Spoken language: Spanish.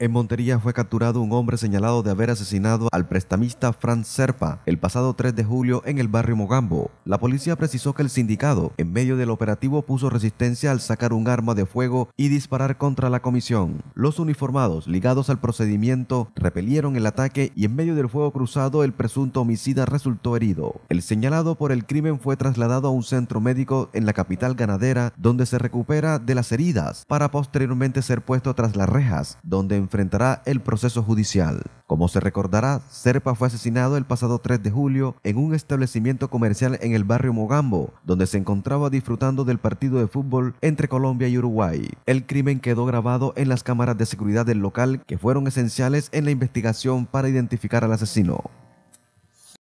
En Montería fue capturado un hombre señalado de haber asesinado al prestamista Franz Serpa el pasado 3 de julio en el barrio Mogambo. La policía precisó que el sindicado, en medio del operativo, puso resistencia al sacar un arma de fuego y disparar contra la comisión. Los uniformados, ligados al procedimiento, repelieron el ataque y en medio del fuego cruzado el presunto homicida resultó herido. El señalado por el crimen fue trasladado a un centro médico en la capital ganadera, donde se recupera de las heridas para posteriormente ser puesto tras las rejas, donde en enfrentará el proceso judicial. Como se recordará, Serpa fue asesinado el pasado 3 de julio en un establecimiento comercial en el barrio Mogambo, donde se encontraba disfrutando del partido de fútbol entre Colombia y Uruguay. El crimen quedó grabado en las cámaras de seguridad del local que fueron esenciales en la investigación para identificar al asesino.